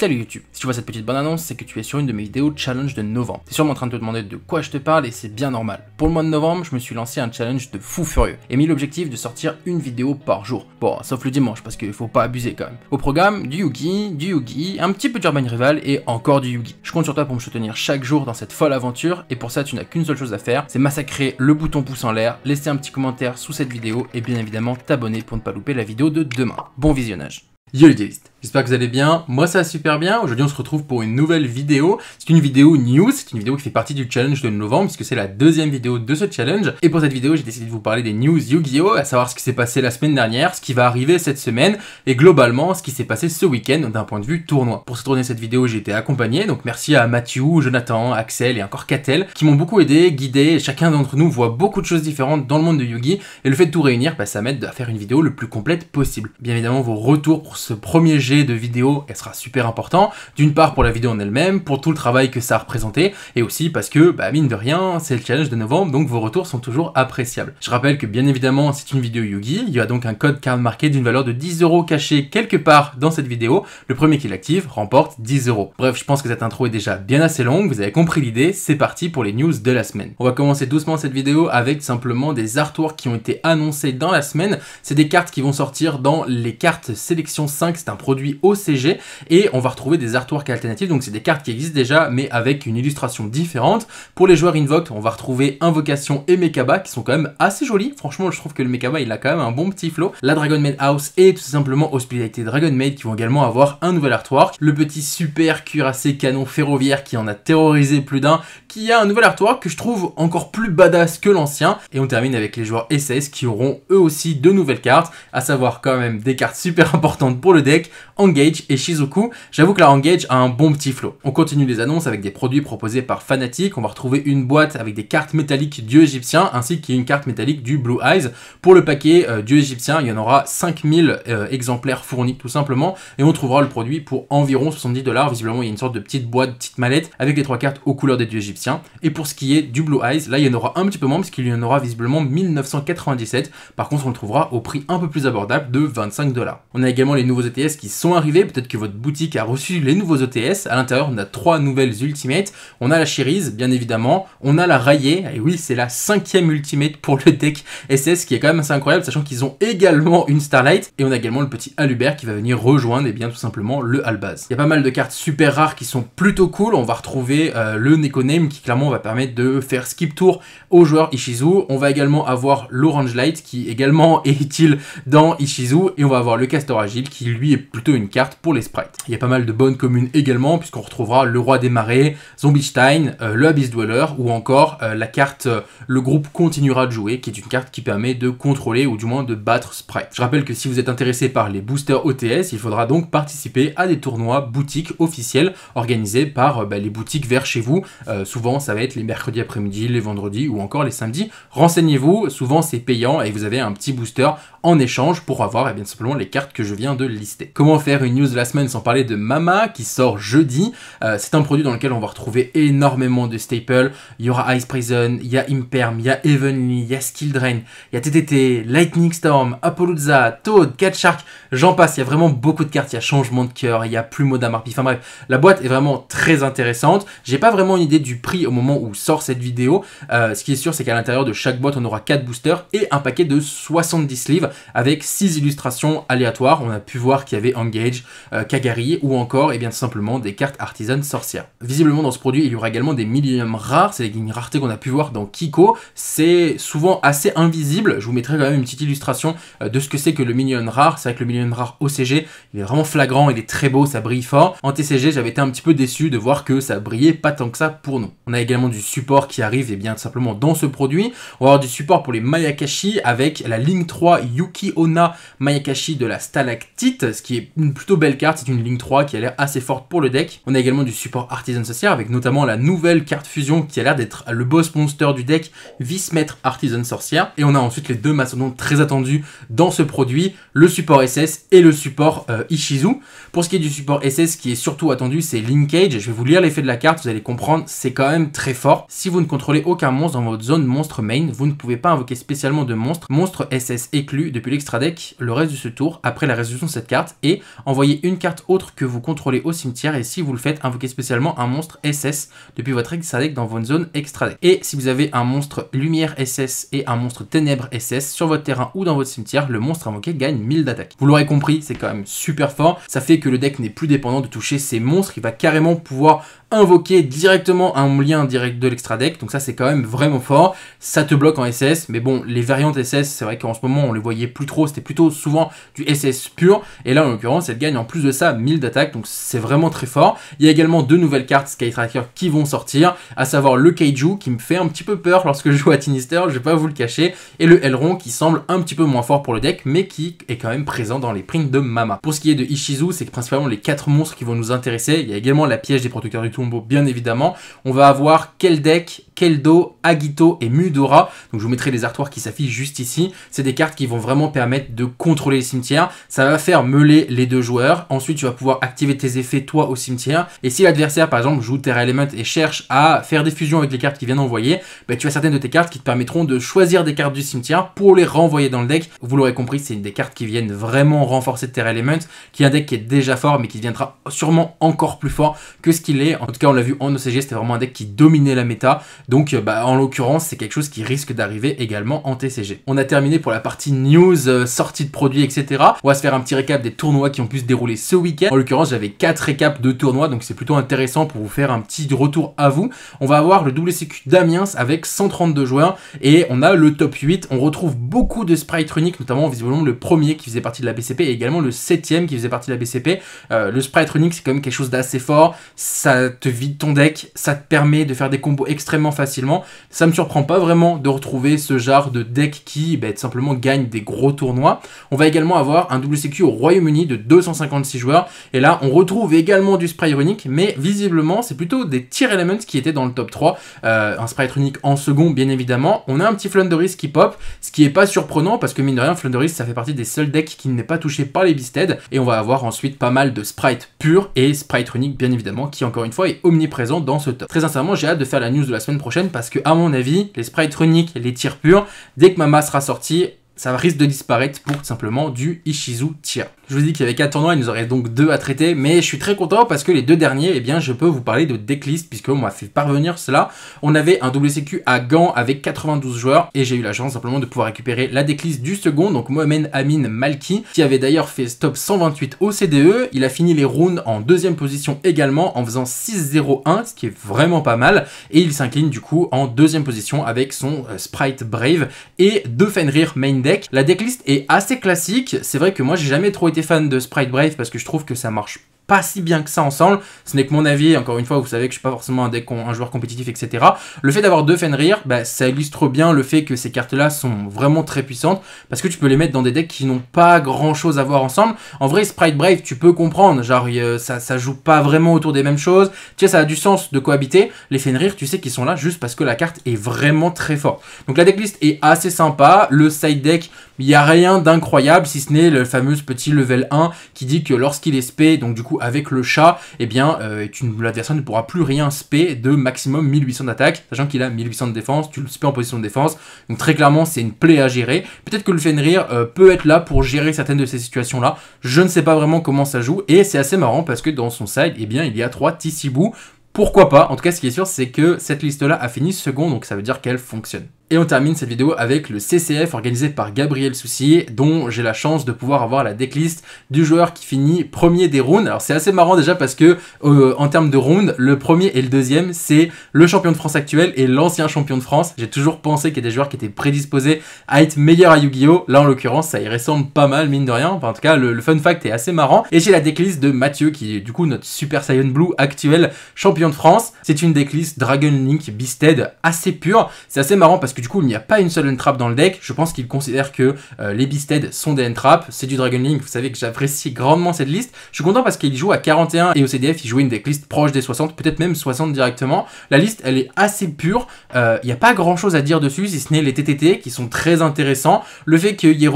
Salut YouTube Si tu vois cette petite bonne annonce, c'est que tu es sur une de mes vidéos challenge de novembre. T'es sûrement en train de te demander de quoi je te parle et c'est bien normal. Pour le mois de novembre, je me suis lancé un challenge de fou furieux et mis l'objectif de sortir une vidéo par jour. Bon, sauf le dimanche parce qu'il faut pas abuser quand même. Au programme, du Yugi, du Yugi, un petit peu d'Urban Rival et encore du Yugi. Je compte sur toi pour me soutenir chaque jour dans cette folle aventure et pour ça tu n'as qu'une seule chose à faire, c'est massacrer le bouton pouce en l'air, laisser un petit commentaire sous cette vidéo et bien évidemment t'abonner pour ne pas louper la vidéo de demain. Bon visionnage Yo les J'espère que vous allez bien. Moi, ça va super bien. Aujourd'hui, on se retrouve pour une nouvelle vidéo. C'est une vidéo news. C'est une vidéo qui fait partie du challenge de novembre, puisque c'est la deuxième vidéo de ce challenge. Et pour cette vidéo, j'ai décidé de vous parler des news Yu-Gi-Oh! à savoir ce qui s'est passé la semaine dernière, ce qui va arriver cette semaine, et globalement, ce qui s'est passé ce week-end d'un point de vue tournoi. Pour se tourner cette vidéo, j'ai été accompagné. Donc, merci à Mathieu, Jonathan, Axel et encore Catel, qui m'ont beaucoup aidé, guidé. Chacun d'entre nous voit beaucoup de choses différentes dans le monde de Yu-Gi. Et le fait de tout réunir, bah, ça m'aide à faire une vidéo le plus complète possible. Bien évidemment, vos retours pour ce premier jeu de vidéo, elle sera super important. D'une part pour la vidéo en elle-même, pour tout le travail que ça a représenté, et aussi parce que, bah, mine de rien, c'est le challenge de novembre, donc vos retours sont toujours appréciables. Je rappelle que bien évidemment, c'est une vidéo Yugi, il y a donc un code card marqué d'une valeur de 10 euros caché quelque part dans cette vidéo. Le premier qui l'active remporte 10 euros. Bref, je pense que cette intro est déjà bien assez longue, vous avez compris l'idée, c'est parti pour les news de la semaine. On va commencer doucement cette vidéo avec simplement des artworks qui ont été annoncés dans la semaine. C'est des cartes qui vont sortir dans les cartes sélection 5, c'est un produit au CG et on va retrouver des artworks alternatifs. Donc c'est des cartes qui existent déjà mais avec une illustration différente. Pour les joueurs Invoked, on va retrouver Invocation et Mekaba qui sont quand même assez jolis. Franchement, je trouve que le Mekaba il a quand même un bon petit flow. La Dragon Maid House et tout simplement Hospitality Dragon Maid qui vont également avoir un nouvel artwork. Le petit super cuirassé canon ferroviaire qui en a terrorisé plus d'un, qui a un nouvel artwork que je trouve encore plus badass que l'ancien. Et on termine avec les joueurs SS qui auront eux aussi de nouvelles cartes, à savoir quand même des cartes super importantes pour le deck, Engage et Shizuku. J'avoue que la Engage a un bon petit flow. On continue les annonces avec des produits proposés par Fanatic. On va retrouver une boîte avec des cartes métalliques dieu égyptien ainsi qu'une carte métallique du Blue Eyes. Pour le paquet dieux dieu égyptien, il y en aura 5000 euh, exemplaires fournis tout simplement et on trouvera le produit pour environ 70 dollars. Visiblement, il y a une sorte de petite boîte, petite mallette avec les trois cartes aux couleurs des dieux égyptiens. Et pour ce qui est du Blue Eyes, là, il y en aura un petit peu moins parce qu'il y en aura visiblement 1997. Par contre, on le trouvera au prix un peu plus abordable de 25 dollars. On a également les nouveaux ETS qui sont arrivé peut-être que votre boutique a reçu les nouveaux OTS. E à l'intérieur, on a trois nouvelles Ultimates. On a la Cherise, bien évidemment. On a la Raillée. Et oui, c'est la cinquième Ultimate pour le deck SS, qui est quand même assez incroyable, sachant qu'ils ont également une Starlight. Et on a également le petit Alubert qui va venir rejoindre, et eh bien tout simplement, le Albaz. Il y a pas mal de cartes super rares qui sont plutôt cool. On va retrouver euh, le Nekoname qui clairement va permettre de faire skip tour aux joueurs Ishizu. On va également avoir l'Orange Light qui également est utile dans Ishizu. Et on va avoir le Castor Agile qui lui est plutôt une une carte pour les sprites. Il y a pas mal de bonnes communes également, puisqu'on retrouvera le Roi des Marais, zombie euh, le Abyss Dweller, ou encore euh, la carte euh, Le groupe continuera de jouer, qui est une carte qui permet de contrôler ou du moins de battre sprites. Je rappelle que si vous êtes intéressé par les boosters OTS, il faudra donc participer à des tournois boutiques officiels organisés par bah, les boutiques vers chez vous. souvent, ça va être les mercredis après-midi, les vendredis ou encore les samedis. Renseignez-vous, souvent c'est payant et vous avez un petit booster en échange pour avoir et eh bien simplement les cartes que je viens de lister. Comment faire une news de la semaine sans parler de Mama qui sort jeudi. Euh, c'est un produit dans lequel on va retrouver énormément de staples. Il y aura Ice Prison, il y a Imperm, il y a Evenly, il y a Skill Drain, il y a TTT, Lightning Storm, Apolluza, Toad, Cat Shark, j'en passe. Il y a vraiment beaucoup de cartes. Il y a Changement de cœur, il y a Plumeau d'Amarpi. Enfin bref, la boîte est vraiment très intéressante. J'ai pas vraiment une idée du prix au moment où sort cette vidéo. Euh, ce qui est sûr, c'est qu'à l'intérieur de chaque boîte, on aura 4 boosters et un paquet de 70 livres avec 6 illustrations aléatoires. On a pu voir qu'il y avait un Gage, euh, Kagari ou encore et eh bien simplement des cartes artisanes sorcières. Visiblement dans ce produit il y aura également des Millions rares, c'est une rareté qu'on a pu voir dans Kiko, c'est souvent assez invisible, je vous mettrai quand même une petite illustration euh, de ce que c'est que le Million rare, c'est vrai que le Million rare OCG il est vraiment flagrant, il est très beau, ça brille fort, en TCG j'avais été un petit peu déçu de voir que ça brillait pas tant que ça pour nous. On a également du support qui arrive et eh bien simplement dans ce produit, on va avoir du support pour les Mayakashi avec la ligne 3 Yuki Ona Mayakashi de la Stalactite, ce qui est une plutôt belle carte, c'est une ligne 3 qui a l'air assez forte pour le deck. On a également du support Artisan Sorcière avec notamment la nouvelle carte fusion qui a l'air d'être le boss monster du deck, Vice-Maître Artisan Sorcière. Et on a ensuite les deux maçonnons très attendus dans ce produit, le support SS et le support euh, Ishizu. Pour ce qui est du support SS, qui est surtout attendu, c'est Linkage. Je vais vous lire l'effet de la carte, vous allez comprendre, c'est quand même très fort. Si vous ne contrôlez aucun monstre dans votre zone monstre main, vous ne pouvez pas invoquer spécialement de monstre, monstre SS éclus depuis l'extra deck le reste de ce tour après la résolution de cette carte et envoyez une carte autre que vous contrôlez au cimetière et si vous le faites, invoquez spécialement un monstre SS depuis votre extra deck dans votre zone extra deck. Et si vous avez un monstre lumière SS et un monstre ténèbres SS sur votre terrain ou dans votre cimetière, le monstre invoqué gagne 1000 d'attaque. Vous l'aurez compris, c'est quand même super fort. Ça fait que le deck n'est plus dépendant de toucher ces monstres, il va carrément pouvoir invoquer directement un lien direct de l'extra deck. Donc ça, c'est quand même vraiment fort. Ça te bloque en SS. Mais bon, les variantes SS, c'est vrai qu'en ce moment, on les voyait plus trop. C'était plutôt souvent du SS pur. Et là, en l'occurrence, elle gagne en plus de ça 1000 d'attaque. Donc c'est vraiment très fort. Il y a également deux nouvelles cartes Sky Tracker qui vont sortir. À savoir le Kaiju qui me fait un petit peu peur lorsque je joue à Tinister. Je vais pas vous le cacher. Et le Elron qui semble un petit peu moins fort pour le deck. Mais qui est quand même présent dans les prints de Mama. Pour ce qui est de Ishizu, c'est principalement les quatre monstres qui vont nous intéresser. Il y a également la piège des protecteurs du tout bien évidemment. On va avoir Keldek, Keldo, Agito et Mudora. Donc je vous mettrai les artoirs qui s'affichent juste ici. C'est des cartes qui vont vraiment permettre de contrôler les cimetières. Ça va faire meuler les deux joueurs. Ensuite, tu vas pouvoir activer tes effets toi au cimetière. Et si l'adversaire, par exemple, joue Terra Element et cherche à faire des fusions avec les cartes qu'il vient d'envoyer, bah, tu as certaines de tes cartes qui te permettront de choisir des cartes du cimetière pour les renvoyer dans le deck. Vous l'aurez compris, c'est une des cartes qui viennent vraiment renforcer Terra Element, qui est un deck qui est déjà fort, mais qui deviendra sûrement encore plus fort que ce qu'il est en en tout cas, on l'a vu en OCG, c'était vraiment un deck qui dominait la méta. Donc, euh, bah, en l'occurrence, c'est quelque chose qui risque d'arriver également en TCG. On a terminé pour la partie news, euh, sortie de produits, etc. On va se faire un petit récap des tournois qui ont pu se dérouler ce week-end. En l'occurrence, j'avais 4 récaps de tournois, donc c'est plutôt intéressant pour vous faire un petit retour à vous. On va avoir le WCQ d'Amiens avec 132 joueurs et on a le top 8. On retrouve beaucoup de Sprite runiques, notamment visiblement le premier qui faisait partie de la BCP et également le septième qui faisait partie de la BCP. Euh, le sprite runique, c'est quand même quelque chose d'assez fort. Ça te vide ton deck, ça te permet de faire des combos extrêmement facilement. Ça me surprend pas vraiment de retrouver ce genre de deck qui bah, simplement gagne des gros tournois. On va également avoir un WCQ au Royaume-Uni de 256 joueurs. Et là, on retrouve également du sprite Runic mais visiblement, c'est plutôt des tier elements qui étaient dans le top 3. Euh, un sprite Runic en second, bien évidemment. On a un petit Flunderis qui pop, ce qui est pas surprenant parce que mine de rien, Flounderis, ça fait partie des seuls decks qui n'est pas touché par les Beasted. Et on va avoir ensuite pas mal de Sprite pur et sprite Runic bien évidemment, qui encore une fois omniprésent dans ce top. Très sincèrement, j'ai hâte de faire la news de la semaine prochaine parce que, à mon avis, les sprites runiques, les tirs purs, dès que ma masse sera sortie, ça risque de disparaître pour simplement du Ishizu Tia. Je vous dis qu'il y avait 4 tournois, il nous en donc deux à traiter, mais je suis très content parce que les deux derniers, eh bien, je peux vous parler de decklist, puisqu'on m'a fait parvenir cela. On avait un WCQ à Gand avec 92 joueurs, et j'ai eu la chance simplement de pouvoir récupérer la decklist du second, donc Mohamed Amin Malki, qui avait d'ailleurs fait stop 128 au CDE. Il a fini les rounds en deuxième position également, en faisant 6-0-1, ce qui est vraiment pas mal, et il s'incline du coup en deuxième position avec son euh, Sprite Brave et deux Fenrir Main la decklist est assez classique. C'est vrai que moi, j'ai jamais trop été fan de Sprite Brave parce que je trouve que ça marche pas si bien que ça ensemble. Ce n'est que mon avis, encore une fois, vous savez que je suis pas forcément un, deck, un joueur compétitif, etc. Le fait d'avoir deux Fenrir, bah, ça illustre bien le fait que ces cartes-là sont vraiment très puissantes, parce que tu peux les mettre dans des decks qui n'ont pas grand-chose à voir ensemble. En vrai, Sprite Brave, tu peux comprendre, genre euh, ça, ça joue pas vraiment autour des mêmes choses, tu ça a du sens de cohabiter. Les Fenrir, tu sais qu'ils sont là juste parce que la carte est vraiment très forte. Donc la decklist est assez sympa, le side deck il n'y a rien d'incroyable si ce n'est le fameux petit level 1 qui dit que lorsqu'il est spé, donc du coup avec le chat, eh bien euh, l'adversaire ne pourra plus rien spé de maximum 1800 d'attaque, sachant qu'il a 1800 de défense, tu le spé en position de défense. Donc très clairement c'est une plaie à gérer. Peut-être que le Fenrir euh, peut être là pour gérer certaines de ces situations là. Je ne sais pas vraiment comment ça joue et c'est assez marrant parce que dans son side, eh bien il y a 3 Tissibou. Pourquoi pas En tout cas ce qui est sûr c'est que cette liste là a fini second donc ça veut dire qu'elle fonctionne. Et on termine cette vidéo avec le CCF organisé par Gabriel Souci, dont j'ai la chance de pouvoir avoir la decklist du joueur qui finit premier des rounds. Alors c'est assez marrant déjà parce que euh, en termes de rounds, le premier et le deuxième, c'est le champion de France actuel et l'ancien champion de France. J'ai toujours pensé qu'il y a des joueurs qui étaient prédisposés à être meilleurs à Yu-Gi-Oh! Là en l'occurrence, ça y ressemble pas mal, mine de rien. en tout cas, le, fun fact est assez marrant. Et j'ai la decklist de Mathieu, qui est du coup notre Super Saiyan Blue actuel champion de France. C'est une decklist Dragon Link Beasted assez pure. C'est assez marrant parce que du coup, il n'y a pas une seule entrap dans le deck. Je pense qu'il considère que euh, les Beasted sont des entraps. C'est du Dragon Link. Vous savez que j'apprécie grandement cette liste. Je suis content parce qu'il joue à 41 et au CDF, il joue une decklist proche des 60, peut-être même 60 directement. La liste, elle est assez pure. Euh, il n'y a pas grand chose à dire dessus, si ce n'est les TTT qui sont très intéressants. Le fait que y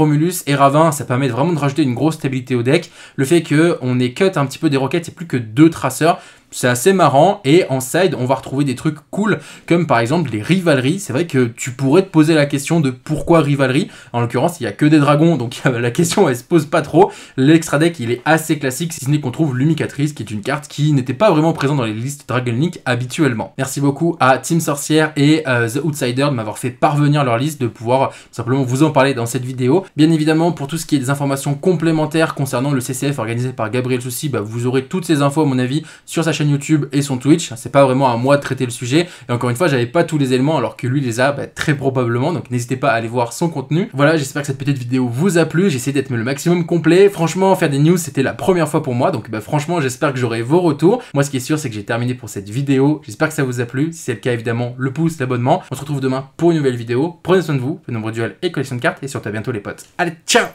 et Ravin, ça permet vraiment de rajouter une grosse stabilité au deck. Le fait qu'on ait cut un petit peu des roquettes c'est plus que deux traceurs, c'est assez marrant et en side on va retrouver des trucs cool comme par exemple les rivalries c'est vrai que tu pourrais te poser la question de pourquoi rivalerie, en l'occurrence il n'y a que des dragons donc la question elle se pose pas trop l'extra deck il est assez classique si ce n'est qu'on trouve Lumicatrice qui est une carte qui n'était pas vraiment présente dans les listes dragon link habituellement merci beaucoup à Team Sorcière et euh, The Outsider de m'avoir fait parvenir leur liste de pouvoir simplement vous en parler dans cette vidéo bien évidemment pour tout ce qui est des informations complémentaires concernant le CCF organisé par Gabriel Souci bah, vous aurez toutes ces infos à mon avis sur sa chaîne YouTube et son Twitch. C'est pas vraiment à moi de traiter le sujet. Et encore une fois, j'avais pas tous les éléments alors que lui les a bah, très probablement. Donc n'hésitez pas à aller voir son contenu. Voilà, j'espère que cette petite vidéo vous a plu. J'essaie d'être le maximum complet. Franchement, faire des news, c'était la première fois pour moi. Donc bah, franchement, j'espère que j'aurai vos retours. Moi, ce qui est sûr, c'est que j'ai terminé pour cette vidéo. J'espère que ça vous a plu. Si c'est le cas, évidemment, le pouce, l'abonnement. On se retrouve demain pour une nouvelle vidéo. Prenez soin de vous, le nombre duels et collection de cartes. Et surtout à bientôt les potes. Allez, ciao